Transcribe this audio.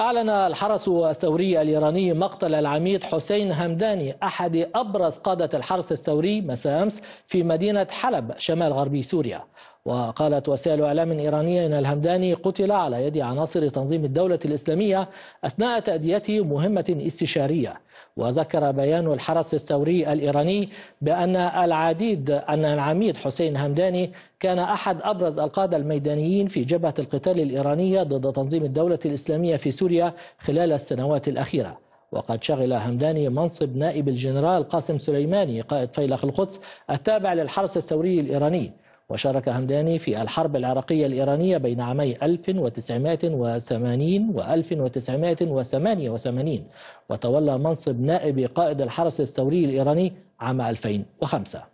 أعلن الحرس الثوري الإيراني مقتل العميد حسين همداني أحد أبرز قادة الحرس الثوري مساء أمس في مدينة حلب شمال غربي سوريا وقالت وسائل إعلام إيرانية إن الهمداني قتل على يد عناصر تنظيم الدولة الإسلامية أثناء تأديته مهمة استشارية وذكر بيان الحرس الثوري الإيراني بأن العديد أن العميد حسين همداني كان أحد أبرز القادة الميدانيين في جبهة القتال الإيرانية ضد تنظيم الدولة الإسلامية في سوريا خلال السنوات الأخيرة وقد شغل همداني منصب نائب الجنرال قاسم سليماني قائد فيلق القدس التابع للحرس الثوري الإيراني وشارك همداني في الحرب العراقية الإيرانية بين عامي 1980 و 1988 وتولى منصب نائب قائد الحرس الثوري الإيراني عام 2005